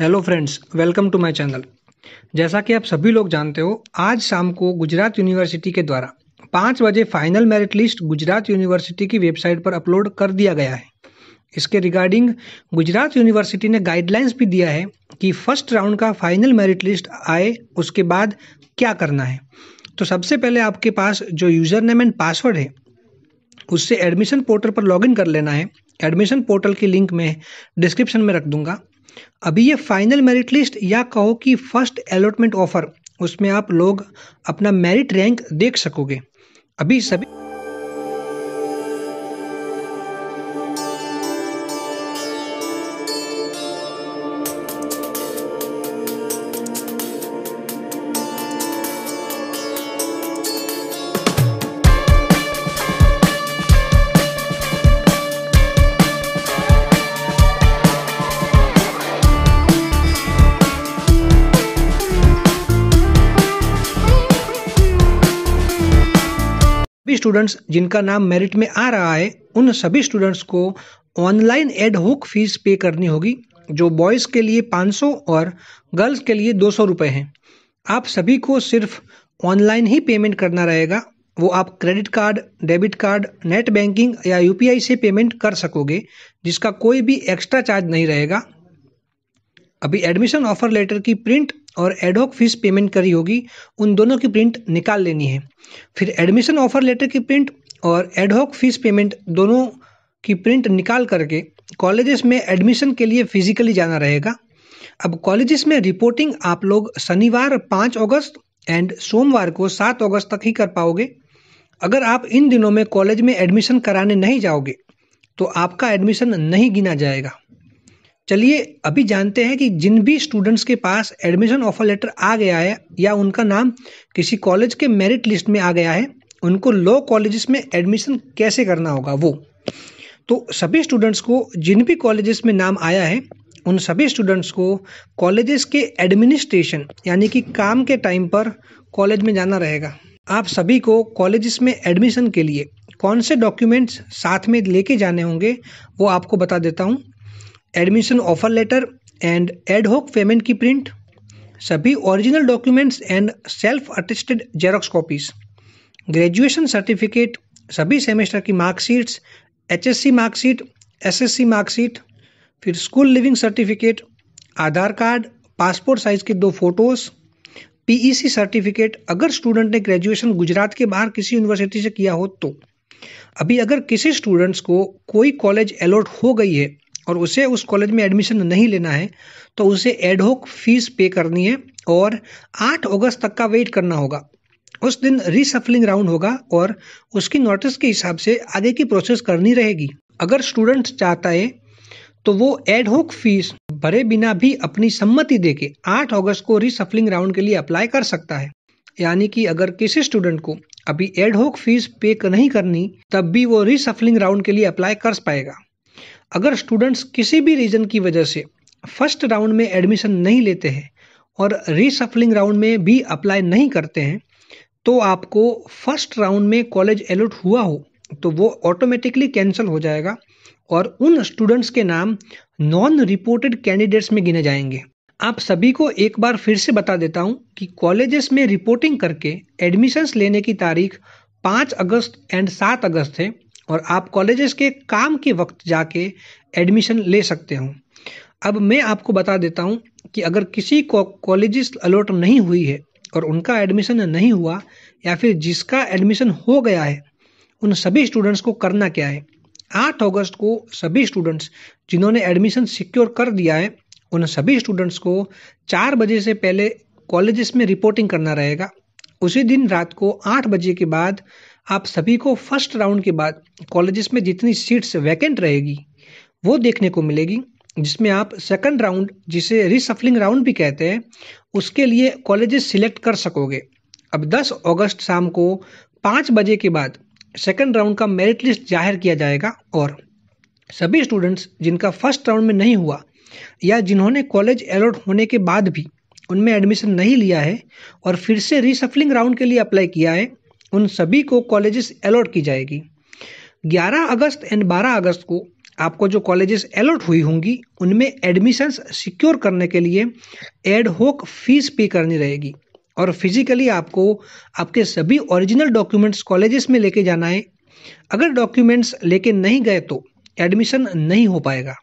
hello friends welcome to my channel जैसा कि आप सभी लोग जानते हो आज शाम को गुजरात यूनिवर्सिटी के द्वारा पाँच बजे final merit list Gujarat university की वेबसाइट पर अपलोड कर दिया गया है इसके रिगार्डिंग गुजरात यूनिवर्सिटी ने गाइडलाइंस भी दिया है कि फर्स्ट राउंड का फाइनल मेरिट लिस्ट आए उसके बाद क्या करना है तो सबसे पहले आपके पास जो यूज़र नेम एंड पासवर्ड है उससे एडमिशन पोर्टल पर लॉगिन कर लेना है एडमिशन पोर्टल की लिंक में डिस्क्रिप्शन में रख दूंगा अभी ये फाइनल मेरिट लिस्ट या कहो कि फर्स्ट अलॉटमेंट ऑफर उसमें आप लोग अपना मेरिट रैंक देख सकोगे अभी सभी सभी स्टूडेंट्स जिनका नाम मेरिट में आ रहा है उन सभी स्टूडेंट्स को ऑनलाइन एड हुक फीस पे करनी होगी जो बॉयज़ के लिए 500 और गर्ल्स के लिए दो सौ रुपये हैं आप सभी को सिर्फ ऑनलाइन ही पेमेंट करना रहेगा वो आप credit card debit card net banking या यूपीआई से पेमेंट कर सकोगे जिसका कोई भी एक्स्ट्रा चार्ज नहीं रहेगा अभी एडमिशन ऑफर लेटर की प्रिंट और एडोक फीस पेमेंट करी होगी उन दोनों की प्रिंट निकाल लेनी है फिर एडमिशन ऑफर लेटर की प्रिंट और एडहॉक फीस पेमेंट दोनों की प्रिंट निकाल करके कॉलेजेस में एडमिशन के लिए फिजिकली जाना रहेगा अब कॉलेजेस में रिपोर्टिंग आप लोग शनिवार पाँच अगस्त एंड सोमवार को सात अगस्त तक ही कर पाओगे अगर आप इन दिनों में कॉलेज में एडमिशन कराने नहीं जाओगे तो आपका एडमिशन नहीं गिना जाएगा चलिए अभी जानते हैं कि जिन भी स्टूडेंट्स के पास एडमिशन ऑफर लेटर आ गया है या उनका नाम किसी कॉलेज के मेरिट लिस्ट में आ गया है उनको लॉ कॉलेजेस में एडमिशन कैसे करना होगा वो तो सभी स्टूडेंट्स को जिन भी कॉलेजेस में नाम आया है उन सभी स्टूडेंट्स को कॉलेजेस के एडमिनिस्ट्रेशन यानी कि काम के टाइम पर कॉलेज में जाना रहेगा आप सभी को कॉलेजेस में एडमिशन के लिए कौन से डॉक्यूमेंट्स साथ में लेके जाने होंगे वो आपको बता देता हूँ admission offer letter and ad hoc payment की प्रिंट सभी original documents and self attested xerox copies graduation certificate सभी सेमेस्टर की marksheets H S C marksheet S S C marksheet फिर school leaving certificate Aadhaar card passport size के दो photos P E C certificate अगर student ने graduation Gujarat के बाहर किसी यूनिवर्सिटी से किया हो तो अभी अगर किसी स्टूडेंट्स को कोई कॉलेज अलॉट हो गई है और उसे उस कॉलेज में एडमिशन नहीं लेना है तो उसे एडहोक फीस पे करनी है और 8 अगस्त तक का वेट करना होगा उस दिन रिसफलिंग राउंड होगा और उसकी नोटिस के हिसाब से आगे की प्रोसेस करनी रहेगी अगर स्टूडेंट चाहता है तो वो एडहोक फीस भरे बिना भी अपनी सम्मति दे के आठ अगस्त को रिसफलिंग राउंड के लिए अप्लाई कर सकता है यानी कि अगर किसी स्टूडेंट को अभी एडहोक फीस पे नहीं करनी तब भी वो रिसफलिंग राउंड के लिए अप्लाई कर पाएगा अगर स्टूडेंट्स किसी भी रीज़न की वजह से फर्स्ट राउंड में एडमिशन नहीं लेते हैं और रीसफलिंग राउंड में भी अप्लाई नहीं करते हैं तो आपको फर्स्ट राउंड में कॉलेज एलोट हुआ हो तो वो ऑटोमेटिकली कैंसिल हो जाएगा और उन स्टूडेंट्स के नाम नॉन रिपोर्टेड कैंडिडेट्स में गिने जाएंगे आप सभी को एक बार फिर से बता देता हूं कि कॉलेजेस में रिपोर्टिंग करके एडमिशन्स लेने की तारीख 5 अगस्त एंड 7 अगस्त है और आप कॉलेजेस के काम के वक्त जाके एडमिशन ले सकते हो अब मैं आपको बता देता हूँ कि अगर किसी को कॉलेजेस अलॉट नहीं हुई है और उनका एडमिशन नहीं हुआ या फिर जिसका एडमिशन हो गया है उन सभी स्टूडेंट्स को करना क्या है आठ अगस्त को सभी स्टूडेंट्स जिन्होंने एडमिशन सिक्योर कर दिया है उन सभी स्टूडेंट्स को चार बजे से पहले कॉलेजेस में रिपोर्टिंग करना रहेगा उसी दिन रात को आठ बजे के बाद आप सभी को फर्स्ट राउंड के बाद कॉलेजेस में जितनी सीट्स वैकेंट रहेगी वो देखने को मिलेगी जिसमें आप सेकंड राउंड जिसे रिसफलिंग राउंड भी कहते हैं उसके लिए कॉलेजेस सिलेक्ट कर सकोगे अब 10 अगस्त शाम को पाँच बजे के बाद सेकंड राउंड का मेरिट लिस्ट जाहिर किया जाएगा और सभी स्टूडेंट्स जिनका फर्स्ट राउंड में नहीं हुआ या जिन्होंने कॉलेज अलॉट होने के बाद भी उनमें एडमिशन नहीं लिया है और फिर से रिसफलिंग राउंड के लिए अप्लाई किया है उन सभी को कॉलेजेस अलॉट की जाएगी 11 अगस्त एंड 12 अगस्त को आपको जो कॉलेजेस अलॉट हुई होंगी उनमें एडमिशंस सिक्योर करने के लिए एड होक फीस पे करनी रहेगी और फिजिकली आपको आपके सभी ओरिजिनल डॉक्यूमेंट्स कॉलेजेस में लेके जाना है अगर डॉक्यूमेंट्स लेके नहीं गए तो एडमिशन नहीं हो पाएगा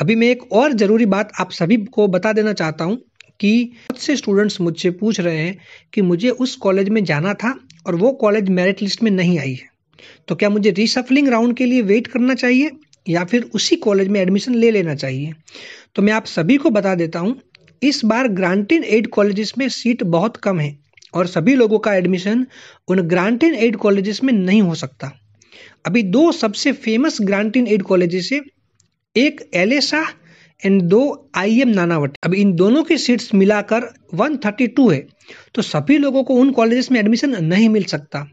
अभी मैं एक और ज़रूरी बात आप सभी को बता देना चाहता हूँ कि बहुत से स्टूडेंट्स मुझसे पूछ रहे हैं कि मुझे उस कॉलेज में जाना था और वो कॉलेज मेरिट लिस्ट में नहीं आई है तो क्या मुझे रिसफलिंग राउंड के लिए वेट करना चाहिए या फिर उसी कॉलेज में एडमिशन ले लेना चाहिए तो मैं आप सभी को बता देता हूँ इस बार ग्रांटिन एड कॉलेजेस में सीट बहुत कम है और सभी लोगों का एडमिशन उन ग्रांटिन एड कॉलेजेस में नहीं हो सकता अभी दो सबसे फेमस ग्रांटिन एड कॉलेजेस है एक एलेसा एंड दो आई एम नानावट अब इन दोनों की सीट्स मिलाकर 132 है तो सभी लोगों को उन कॉलेजेस में एडमिशन नहीं मिल सकता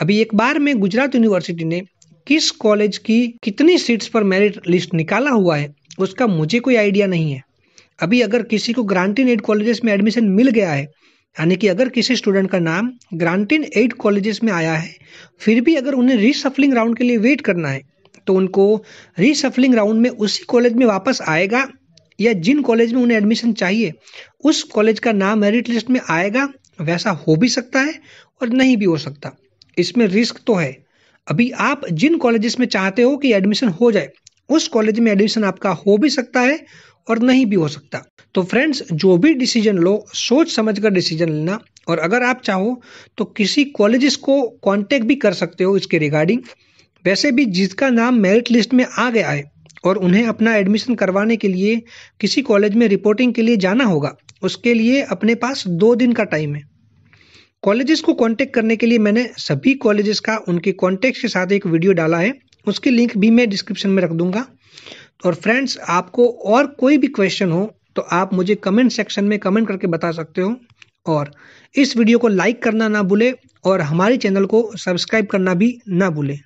अभी एक बार में गुजरात यूनिवर्सिटी ने किस कॉलेज की कितनी सीट्स पर मेरिट लिस्ट निकाला हुआ है उसका मुझे कोई आइडिया नहीं है अभी अगर किसी को ग्रांटिन एड कॉलेजेस में एडमिशन मिल गया है यानी कि अगर किसी स्टूडेंट का नाम ग्रांटिन एड कॉलेजेस में आया है फिर भी अगर उन्हें रिसफलिंग राउंड के लिए वेट करना है तो उनको रीसफलिंग राउंड में उसी कॉलेज में वापस आएगा या जिन कॉलेज में उन्हें एडमिशन चाहिए उस कॉलेज का नाम मेरिट लिस्ट में आएगा वैसा हो भी सकता है और नहीं भी हो सकता इसमें रिस्क तो है अभी आप जिन कॉलेजेस में चाहते हो कि एडमिशन हो जाए उस कॉलेज में एडमिशन आपका हो भी सकता है और नहीं भी हो सकता तो फ्रेंड्स जो भी डिसीजन लो सोच समझ कर डिसीजन लेना और अगर आप चाहो तो किसी कॉलेजेस को कांटेक्ट भी कर सकते हो इसके रिगार्डिंग वैसे भी जिसका नाम मेरिट लिस्ट में आ गया है और उन्हें अपना एडमिशन करवाने के लिए किसी कॉलेज में रिपोर्टिंग के लिए जाना होगा उसके लिए अपने पास दो दिन का टाइम है कॉलेजेस को कांटेक्ट करने के लिए मैंने सभी कॉलेजेस का उनके कॉन्टेक्ट के साथ एक वीडियो डाला है उसकी लिंक भी मैं डिस्क्रिप्शन में रख दूंगा और फ्रेंड्स आपको और कोई भी क्वेश्चन हो तो आप मुझे कमेंट सेक्शन में कमेंट करके बता सकते हो और इस वीडियो को लाइक करना ना भूले और हमारे चैनल को सब्सक्राइब करना भी ना भूले